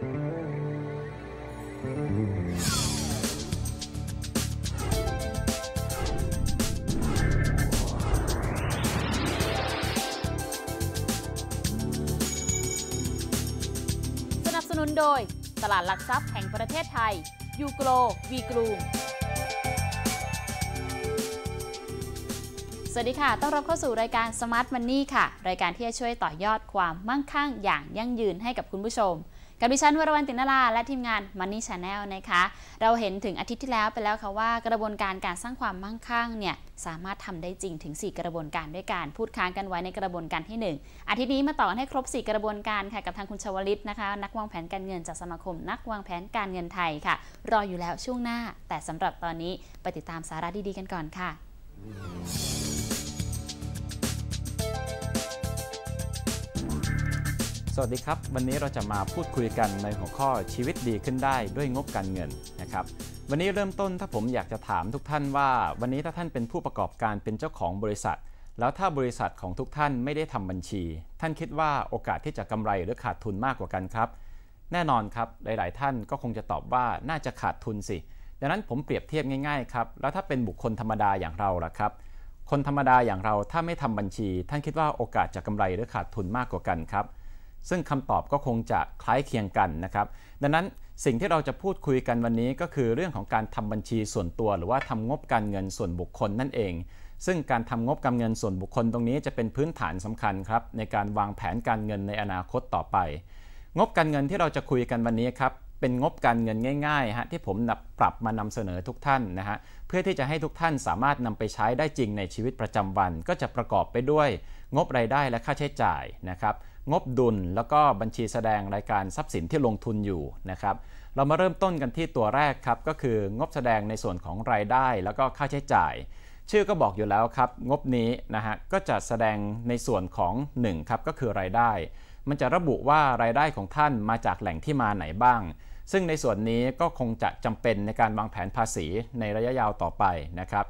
สนับสนุนโดย ตลาดหลักทรัพย์แห่งประเทศไทย ยูโกลวีกรูมสวัสดีค่ะ ต้อนรับเข้าสู่รายการ Smart Money ค่ะ รายการที่จะช่วยต่อยอดความมั่งคั่งอย่างยั่งยืนให้กับคุณผู้ชมกับดิฉันวรวรรณตินราและทีมงาน Money Channel นะคะ เราเห็นถึงอาทิตย์ที่แล้วไปแล้วค่ะว่า กระบวนการการสร้างความมั่งคั่งเนี่ยสามารถทำได้จริงถึง 4 กระบวนการด้วยกันพูดค้างกันไว้ในกระบวนการที่ 1อาทิตย์นี้มาต่อให้ครบ 4 กระบวนการค่ะกับทางคุณชวลิตนะคะ นักวางแผนการเงินจากสมาคม นักวางแผนการเงินไทยค่ะ รออยู่แล้วช่วงหน้า แต่สำหรับตอนนี้ ไปติดตามสาระดีๆกันก่อนค่ะวัสดีครับวันนี้เราจะมาพูดคุยกันในหัวข้อชีวิตดีขึ้นได้ด้วยงบการเงินนะครับวันนี้เริ่มต้นถ้าผมอยากจะถามทุกท่านว่า วันนี้ถ้าท่านเป็นผู้ประกอบการเป็นเจ้าของบริษัท แล้วถ้าบริษัทของทุกท่านไม่ได้ทำบัญชี ท่านคิดว่าโอกาสที่จะกำไรหรือขาดทุนมากกว่ากันครับ แน่นอนครับ หลาย ๆ ท่านก็คงจะตอบว่าน่าจะขาดทุนสิดังนั้นผมเปรียบเทียบง่ายๆครับแล้วถ้าเป็นบุคคลธรรมดาอย่างเราล่ะครับ คนธรรมดาอย่างเราถ้าไม่ทำบัญชี ท่านคิดว่าโอกาสจะกำไรหรือขาดทุนมากกว่ากันครับซึ่งคำตอบก็คงจะคล้ายเคียงกันนะครับ ดังนั้นสิ่งที่เราจะพูดคุยกันวันนี้ก็คือเรื่องของการทำบัญชีส่วนตัว หรือว่าทำงบการเงินส่วนบุคคลนั่นเอง ซึ่งการทำงบการเงินส่วนบุคคลตรงนี้จะเป็นพื้นฐานสำคัญครับ ในการวางแผนการเงินในอนาคตต่อไป งบการเงินที่เราจะคุยกันวันนี้ครับเป็นงบการเงินง่ายๆฮะที่ผมปรับมานำเสนอทุกท่านนะฮะเพื่อที่จะให้ทุกท่านสามารถนำไปใช้ได้จริงในชีวิตประจำวัน ก็จะประกอบไปด้วยงบรายได้และค่าใช้จ่ายนะครับงบดุลแล้วก็บัญชีแสดงรายการทรัพย์สินที่ลงทุนอยู่นะครับเรามาเริ่มต้นกันที่ตัวแรกครับก็คืองบแสดงในส่วนของรายได้แล้วก็ค่าใช้จ่าย ชื่อก็บอกอยู่แล้วครับ งบนี้นะฮะก็จะแสดงในส่วนของ1ครับก็คือรายได้ มันจะระบุว่ารายได้ของท่านมาจากแหล่งที่มาไหนบ้างซึ่งในส่วนนี้ก็คงจะจำเป็นในการวางแผนภาษีในระยะยาวต่อไปนะครับ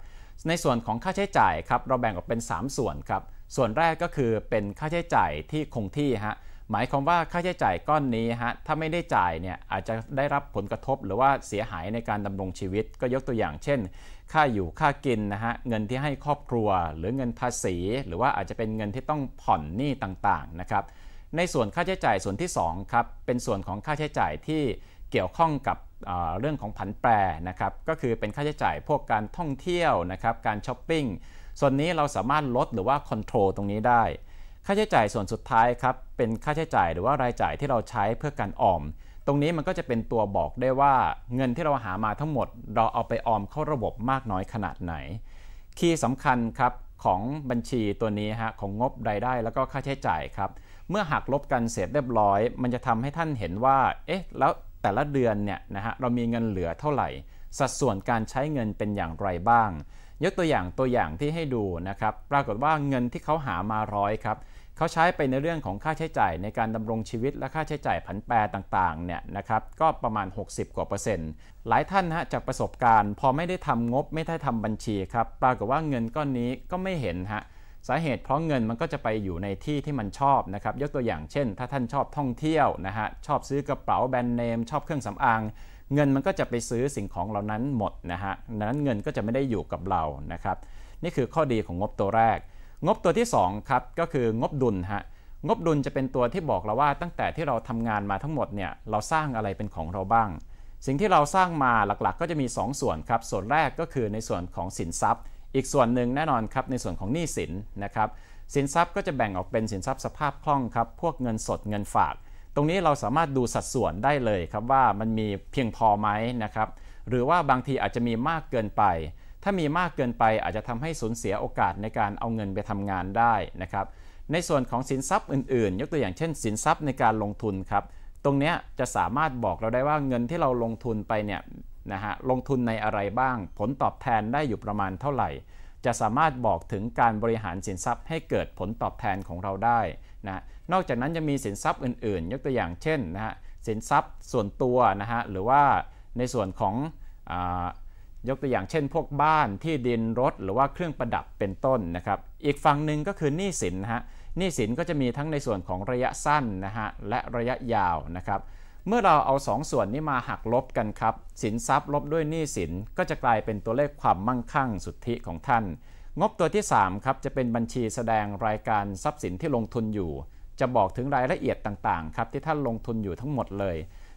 ในส่วนของค่าใช้จ่ายครับเราแบ่งออกเป็น 3 ส่วนครับ ส่วนแรกก็คือเป็นค่าใช้จ่ายที่คงที่ฮะ หมายความว่าค่าใช้จ่ายก้อนนี้ฮะถ้าไม่ได้จ่ายเนี่ยอาจจะได้รับผลกระทบหรือว่าเสียหายในการดำรงชีวิต ก็ยกตัวอย่างเช่น ค่าอยู่ค่ากินนะฮะเงินที่ให้ครอบครัว หรือเงินภาษีหรือว่าอาจจะเป็นเงินที่ต้องผ่อนหนี้ต่างๆนะครับ ในส่วนค่าใช้จ่ายส่วนที่2ครับเป็นส่วนของค่าใช้จ่ายที่เกี่ยวข้องกับเรื่องของผันแปรนะครับ ก็คือเป็นค่าใช้จ่ายพวกการท่องเที่ยวนะครับ การช้อปปิ้ง ส่วนนี้เราสามารถลดหรือว่าคอนโทรลตรงนี้ได้ ค่าใช้จ่ายส่วนสุดท้ายครับ เป็นค่าใช้จ่ายหรือว่ารายจ่ายที่เราใช้เพื่อการออม ตรงนี้มันก็จะเป็นตัวบอกได้ว่าเงินที่เราหามาทั้งหมด เราเอาไปออมเข้าระบบมากน้อยขนาดไหน คีย์สำคัญครับของบัญชีตัวนี้ฮะของงบรายได้ แล้วก็ค่าใช้จ่ายครับ เมื่อหักลบกันเสร็จเรียบร้อย มันจะทำให้ท่านเห็นว่า เอ๊ะ แล้วแต่ละเดือนเนี่ยนะฮะเรามีเงินเหลือเท่าไหร่ สัดส่วนการใช้เงินเป็นอย่างไรบ้าง ยกตัวอย่างตัวอย่างที่ให้ดูนะครับปรากฏว่าเงินที่เขาหามาร้อยครับเขาใช้ไปในเรื่องของค่าใช้จ่ายในการดำรงชีวิตและค่าใช้จ่ายผันแปรต่างๆเนี่ยนะครับก็ประมาณ60กว่าเปอร์เซ็นต์หลายท่านฮะจากประสบการณ์ พอไม่ได้ทำงบไม่ได้ทำบัญชีครับปรากฏว่าเงินก้อนนี้ก็ไม่เห็นฮะสาเหตุเพราะเงินมันก็จะไปอยู่ในที่ที่มันชอบนะครับยกตัวอย่างเช่นถ้าท่านชอบท่องเที่ยวนะฮะชอบซื้อกระเป๋าแบรนด์เนมชอบเครื่องสำอาง เงินมันก็จะไปซื้อสิ่งของเหล่านั้นหมดนะฮะดังนั้นเงินก็จะไม่ได้อยู่กับเรานะครับ นี่คือข้อดีของงบตัวแรก งบตัวที่2ครับ ก็คืองบดุลฮะงบดุลจะเป็นตัวที่บอกเราว่าตั้งแต่ที่เราทำงานมาทั้งหมดเนี่ยเราสร้างอะไรเป็นของเราบ้าง สิ่งที่เราสร้างมาหลักๆก็จะมี 2 ส่วนครับส่วนแรกก็คือในส่วนของสินทรัพย์อีกส่วนหนึ่งแน่นอนครับ ในส่วนของหนี้สินนะครับสินทรัพย์ก็จะแบ่งออกเป็นสินทรัพย์สภาพคล่องครับ พวกเงินสดเงินฝาก ตรงนี้เราสามารถดูสัดส่วนได้เลยครับว่ามันมีเพียงพอไหมนะครับหรือว่าบางทีอาจจะมีมากเกินไป ถ้ามีมากเกินไปอาจจะทำให้สูญเสียโอกาสในการเอาเงินไปทำงานได้นะครับในส่วนของสินทรัพย์อื่นๆยกตัวอย่างเช่นสินทรัพย์ในการลงทุนครับ ตรงนี้จะสามารถบอกเราได้ว่าเงินที่เราลงทุนไปเนี่ยนะฮะลงทุนในอะไรบ้าง ผลตอบแทนได้อยู่ประมาณเท่าไหร่ จะสามารถบอกถึงการบริหารสินทรัพย์ให้เกิดผลตอบแทนของเราได้นะนอกจากนั้นจะมีสินทรัพย์อื่นๆ ยกตัวอย่างเช่นนะฮะ สินทรัพย์ส่วนตัวนะฮะ หรือว่าในส่วนของยกตัวอย่างเช่น พวกบ้านที่ดินรถหรือว่าเครื่องประดับเป็นต้นนะครับ อีกฝั่งหนึ่งก็คือหนี้สินนะฮะหนี้สินก็จะมีทั้งในส่วนของระยะสั้นนะฮะ และระยะยาวนะครับเมื่อเราเอา2สส่วนนี้มาหักลบกันครับ สินทรัพย์ลบด้วยหนี้สิน ก็จะกลายเป็นตัวเลขความมั่งคั่งสุทธิของท่าน งบตัวที่3ครับจะเป็นบัญชีแสดงรายการทรัพย์สินที่ลงทุนอยู่ จะบอกถึงรายละเอียดต่างๆครับที่ท่านลงทุนอยู่ทั้งหมดเลย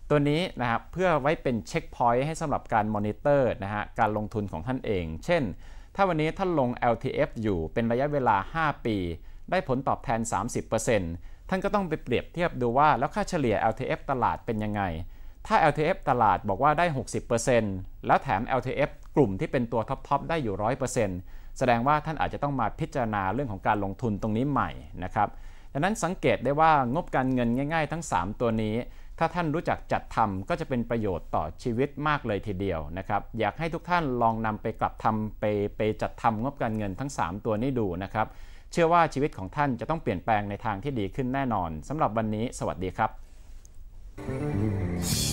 ตัวนี้นะครับเพื่อไว้เป็นเช็คพอยต์ให้สำหรับการมอนิเตอร์นะฮะการลงทุนของท่านเอง เช่น ถ้าวันนี้ท่านลง LTF อยู่เป็นระยะเวลา 5 ปี ได้ผลตอบแทน 30%ท่านก็ต้องไปเปรียบเทียบดูว่าแล้วค่าเฉลี่ย LTF ตลาดเป็นยังไง ถ้า LTF ตลาดบอกว่าได้ 60%แล้วแถม LTF กลุ่มที่เป็นตัวท็อป ๆ ได้อยู่ 100%แสดงว่าท่านอาจจะต้องมาพิจารณาเรื่องของการลงทุนตรงนี้ใหม่นะครับดังนั้นสังเกตได้ว่างบการเงินง่าย ๆทั้ง 3 ตัวนี้ ถ้าท่านรู้จักจัดทำก็จะเป็นประโยชน์ต่อชีวิตมากเลยทีเดียวนะครับอยากให้ทุกท่านลองนำไปกลับทำไปไปจัดทำงบการเงินทั้ง 3 ตัวนี้ดูนะครับเชื่อว่าชีวิตของท่านจะต้องเปลี่ยนแปลงในทางที่ดีขึ้นแน่นอนสำหรับวันนี้ สวัสดีครับ